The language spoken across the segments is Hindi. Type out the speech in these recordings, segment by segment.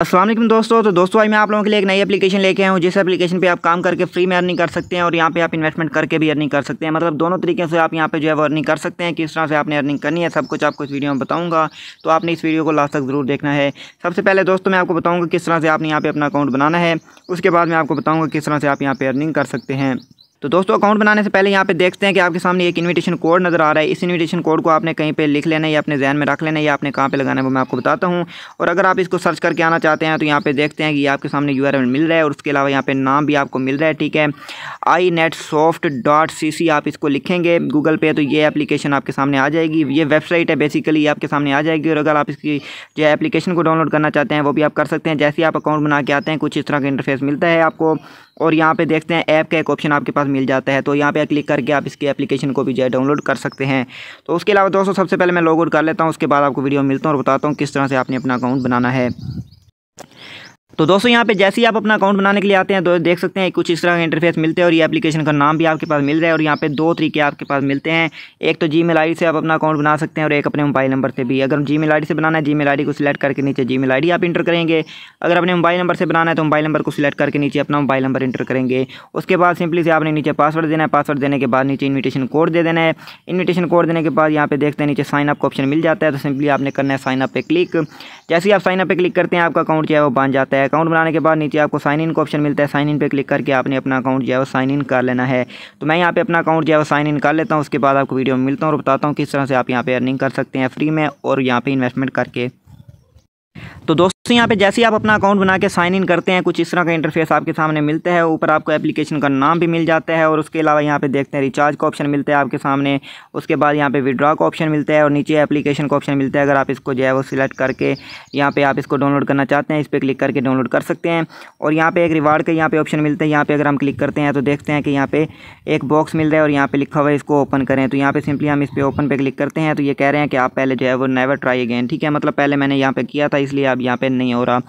असलम दोस्तों तो दोस्तों आज मैं आप लोगों के लिए एक नई एप्लीकेशन लेके आया हूँ जिस एप्लीकेशन पे आप काम करके फ्री में अर्निंग कर सकते हैं और यहाँ पे आप इन्वेस्टमेंट करके भी अर्निंग कर सकते हैं मतलब दोनों तरीके से आप यहाँ पे जो है वो अर्निंग कर सकते हैं किस तरह से आपने अर्निंग करनी है सब कुछ आपको इस वीडियो में बताऊँगा तो आपने इस वीडियो को लास्ट तक ज़रूर देखना है सबसे पहले दोस्तों मैं आपको बताऊँगा किस तरह से आपने यहाँ पर अपना अकाउंट बनाना है उसके बाद मैं आपको बताऊँगा किस तरह से आप यहाँ पर अर्निंग कर सकते हैं तो दोस्तों अकाउंट बनाने से पहले यहाँ पे देखते हैं कि आपके सामने एक इनविटेशन कोड नज़र आ रहा है इस इनविटेशन कोड को आपने कहीं पे लिख लेना है या अपने जहन में रख लेना है या आपने कहाँ पे लगाना है वो मैं आपको बताता हूँ और अगर आप इसको सर्च करके आना चाहते हैं तो यहाँ पे देखते हैं कि आपके सामने यू मिल रहा है और उसके अलावा यहाँ पर नाम भी आपको मिल रहा है ठीक है I net soft dot C C आप इसको लिखेंगे गूगल पे तो ये एप्लीकेशन आपके सामने आ जाएगी ये वेबसाइट है बेसिकली आपके सामने आ जाएगी और अगर आप इसकी जो एप्लीकेशन को डाउनलोड करना चाहते हैं वो भी आप कर सकते हैं जैसे ही आप अकाउंट बना के आते हैं कुछ इस तरह का इंटरफेस मिलता है आपको और यहाँ पे देखते हैं ऐप का एक ऑप्शन आपके पास मिल जाता है तो यहाँ पे क्लिक करके आप इसकी एप्लीकेशन को भी जो है डाउनलोड कर सकते हैं तो उसके अलावा दोस्तों सबसे पहले मैं लॉग आउट कर लेता हूँ उसके बाद आपको वीडियो मिलता हूँ और बताता हूँ किस तरह से आपने अपना अकाउंट बनाना है तो दोस्तों यहाँ पे जैसे ही आप अपना अकाउंट बनाने के लिए आते हैं तो देख सकते हैं कुछ इस तरह का इंटरफेस मिलते हैं और ये एप्लीकेशन का नाम भी आपके पास मिल रहा है और यहाँ पे दो तरीके आपके पास मिलते हैं एक तो जी मेल से आप अपना अकाउंट बना सकते हैं और एक अपने मोबाइल नंबर से भी अगर जी मेल से बनाना है जी मेल को सिलेक्ट करके नीचे जी मेल आप इंटर करेंगे अगर अपने मोबाइल नंबर से बनाना है तो मोबाइल नंबर को सिलेक्ट करके नीचे अपना मोबाइल नंबर इंटर करेंगे उसके बाद सिंपली से आपने नीचे पासवर्ड देना है पासवर्ड देने के बाद नीचे इन्विटेशन कोड दे देना है इन्विटेशन कोड देने के बाद यहाँ पे देखते हैं नीचे साइन अप का ऑप्शन मिल जाता है तो सिंपली आपने करना है साइनअप पर पे क्लिक जैसे ही आप साइन अप पे क्लिक करते हैं आपका अकाउंट जो है वो बन जाता है अकाउंट बनाने के बाद नीचे आपको साइन इन का ऑप्शन मिलता है साइन इन पे क्लिक करके आपने अपना अकाउंट जो है वो साइन इन कर लेना है तो मैं यहाँ पे अपना अकाउंट जो है वो साइन इन कर लेता हूँ उसके बाद आपको वीडियो में मिलता हूँ और बताता हूँ किस तरह से आप यहाँ पे अर्निंग कर सकते हैं फ्री में और यहाँ पर इन्वेस्टमेंट करके तो दोस्तों तो यहाँ पे जैसे ही आप अपना अकाउंट बना के साइन इन करते हैं कुछ इस तरह का इंटरफेस आपके सामने मिलता है ऊपर आपको एप्लीकेशन का नाम भी मिल जाता है और उसके अलावा यहाँ पे देखते हैं रिचार्ज का ऑप्शन मिलता है आपके सामने उसके बाद यहाँ पे विड्रॉ का ऑप्शन मिलता है और नीचे एप्लीकेशन का ऑप्शन मिलता है अगर आप इसको जो है वो सिलेक्ट करके यहाँ पे आप इसको डाउनलोड करना चाहते हैं इस पर क्लिक करके डाउनलोड कर सकते हैं और यहाँ पे एक रिवार्ड का यहाँ पे ऑप्शन मिलता है यहाँ पे अगर हम क्लिक करते हैं तो देखते हैं कि यहाँ पे एक बॉक्स मिल रहा है और यहाँ पे लिखा हुआ है इसको ओपन करें तो यहाँ पे सिंपली हम इस पर ओपन पे क्लिक करते हैं तो ये कह रहे हैं कि आप पहले जो है वो नेवर ट्राई अगेन ठीक है मतलब पहले मैंने यहाँ पे किया था इसलिए आप यहाँ पे नहीं हो रहा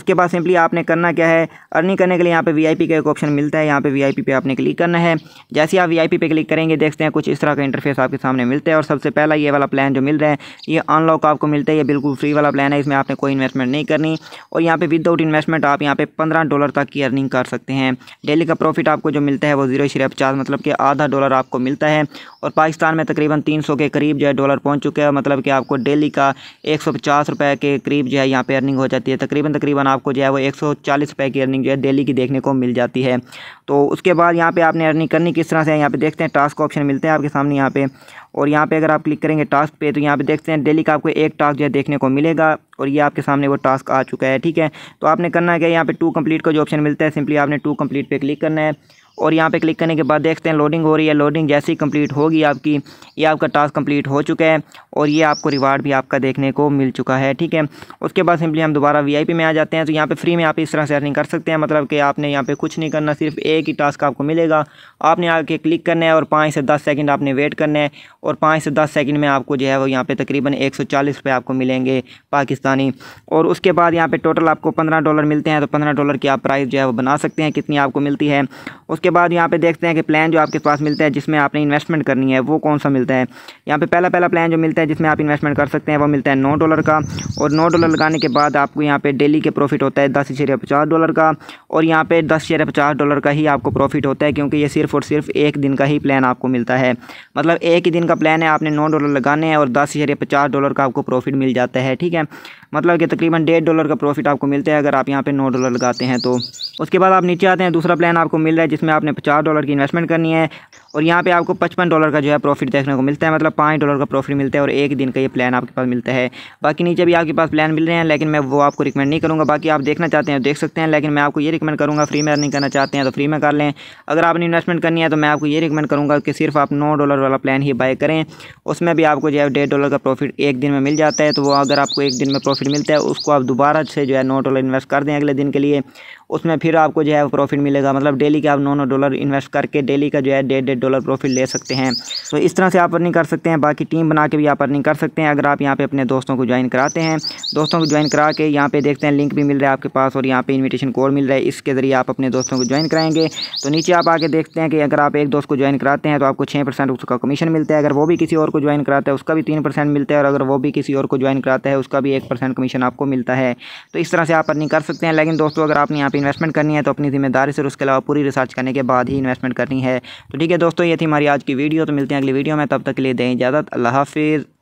उसके बाद सिंपली आपने करना क्या है अर्निंग करने के लिए यहाँ पे वीआईपी का एक ऑप्शन मिलता है यहाँ पे वीआईपी पे आपने क्लिक करना है जैसे आप वीआईपी पे क्लिक करेंगे देखते हैं कुछ इस तरह का इंटरफेस आपके सामने मिलता है और सबसे पहला ये वाला प्लान जो मिल रहा है ये अनलॉक आपको मिलता है ये बिल्कुल फ्री वाला प्लान है इसमें आपने कोई इन्वेस्टमेंट नहीं करनी और यहाँ पर विदाउट इन्वेस्टमेंट आप यहाँ पर पंद्रह डॉलर तक की अर्निंग कर सकते हैं डेली का प्रॉफिट आपको जो मिलता है वो जीरो शरीफ मतलब कि आधा डॉलर आपको मिलता है और पाकिस्तान में तकरीबन तीन के करीब जो है डॉलर पहुँच चुका है मतलब कि आपको डेली का एक सौ के करीब जो है मतलब यहाँ पर अर्निंग हो हो जाती है तकरीबन तकरीबन आपको जो है वो एक सौ चालीस रुपये की अर्निंग जो है डेली की देखने को मिल जाती है तो उसके बाद यहाँ पे आपने अर्निंग करनी किस तरह से यहाँ पे देखते हैं टास्क ऑप्शन मिलते हैं आपके सामने यहाँ पे और यहाँ पे अगर आप क्लिक करेंगे टास्क पे तो यहाँ पे देखते हैं डेली का आपको एक टास्क जो है देखने को मिलेगा और ये आपके सामने वो टास्क आ चुका है ठीक है तो आपने करना है क्या यहाँ पे टू कंप्लीट का जो ऑप्शन मिलता है सिंपली आपने टू कंप्लीट पे क्लिक करना है और यहाँ पे क्लिक करने के बाद देखते हैं लोडिंग हो रही है लोडिंग जैसे ही कंप्लीट होगी आपकी ये आपका टास्क कंप्लीट हो चुका है और ये आपको रिवार्ड भी आपका देखने को मिल चुका है ठीक है उसके बाद सिंपली हम दोबारा वी में आ जाते हैं तो यहाँ पर फ्री में आप इस तरह से अर्निंग कर सकते हैं मतलब कि आपने यहाँ पर कुछ नहीं करना सिर्फ एक ही टास्क आपको मिलेगा आपने आके क्लिक करना है और पाँच से दस सेकेंड आपने वेट करना है और पाँच से दस सेकेंड में आपको जो है वो यहाँ पर तकरीबन एक सौ चालीस रुपये आपको मिलेंगे पाकिस्तानी और उसके बाद यहाँ पर टोटल आपको पंद्रह डॉलर मिलते हैं तो पंद्रह डॉलर की आप प्राइस जो है वो बना सकते हैं कितनी आपको मिलती है उसके उसके बाद यहाँ पे देखते हैं कि प्लान जो आपके पास मिलता है जिसमें आपने इन्वेस्टमेंट करनी है वो कौन सा मिलता है यहाँ पे पहला पहला प्लान जो मिलता है जिसमें आप इन्वेस्टमेंट कर सकते हैं वो मिलता है नौ डॉलर का और नौ डॉलर लगाने के बाद आपको यहाँ पे डेली के प्रॉफिट होता है दस शेयर पचास डॉलर का और यहाँ पे दस शेयर पचास डॉलर का ही आपको प्रॉफिट होता है क्योंकि ये सिर्फ और सिर्फ एक दिन का ही प्लान आपको मिलता है मतलब एक ही दिन का प्लान है आपने नौ डॉलर लगाने हैं और दस शेयर पचास डॉलर का आपको प्रॉफिट मिल जाता है ठीक है मतलब कि तकरीबन डेढ़ डॉलर का प्रॉफिट आपको मिलता है अगर आप यहाँ पे नौ डॉलर लगाते हैं तो उसके बाद आप नीचे आते हैं दूसरा प्लान आपको मिल रहा है जिसमें आपने पचास डॉलर की इन्वेस्टमेंट करनी है और यहाँ पे आपको पचपन डॉलर का जो है प्रॉफिट देखने को मिलता है मतलब पाँच डॉलर का प्रॉफिट मिलता है और एक दिन का ये प्लान आपके पास मिलता है बाकी नीचे भी आपके पास प्लान मिल रहे हैं लेकिन मैं वो आपको रिकमेंड नहीं करूँगा बाकी आप देखना चाहते हैं तो देख सकते हैं लेकिन मैं आपको ये रिकमेंड करूँगा फ्री में अर्निंग करना चाहते हैं तो फ्री में कर लें अगर आपने इन्वेस्टमेंट करनी है तो मैं आपको ये रिकमेंड करूँगा कि सिर्फ आप नौ डॉलर वाला प्लान ही बाय करें उसमें भी आपको जो है डेढ़ डॉलर का प्रॉफिट एक दिन में मिल जाता है तो वो अगर आपको एक दिन में प्रॉफिट मिलता है उसको आप दोबारा से जो है नौ डॉलर इन्वेस्ट कर दें अगले दिन के लिए उसमें फिर आपको जो है प्रॉफिट मिलेगा मतलब डेली के आप नौ नौ डॉलर इन्वेस्ट करके डेली का जो है डेढ़ डेढ़ डॉलर प्रॉफिट ले सकते हैं तो इस तरह से आप अर्निंग कर सकते हैं बाकी टीम बना के भी आप अर्निंग कर सकते हैं अगर आप यहाँ पे अपने दोस्तों को ज्वाइन कराते हैं दोस्तों को ज्वाइन करा के यहाँ पे देखते हैं लिंक भी मिल रहा है आपके पास और यहाँ पर इन्विटेशन कोड मिल रहा है इसके ज़रिए आप अपने दोस्तों को ज्वाइन कराएंगे तो नीचे आप आके देखते हैं कि अगर आप एक दोस्त को ज्वाइन कराते हैं तो आपको छः परसेंट उसका कमीशन मिलता है अगर वो भी किसी और को ज्वाइन कराता है उसका भी तीन परसेंट मिलता है और अगर वो भी किसी और को ज्वाइन कराता है उसका भी एक परसेंट कमीशन आपको मिलता है तो इस तरह से आप अर्निंग कर सकते हैं लेकिन दोस्तों अगर आपने यहाँ पे इन्वेस्टमेंट करनी है तो अपनी जिम्मेदारी से उसके अलावा पूरी रिसर्च करने के बाद ही इन्वेस्टमेंट करनी है तो ठीक है दोस्तों ये थी हमारी आज की वीडियो तो मिलते हैं अगली वीडियो में तब तक के लिए दें इजाज़त अल्लाह हाफिज़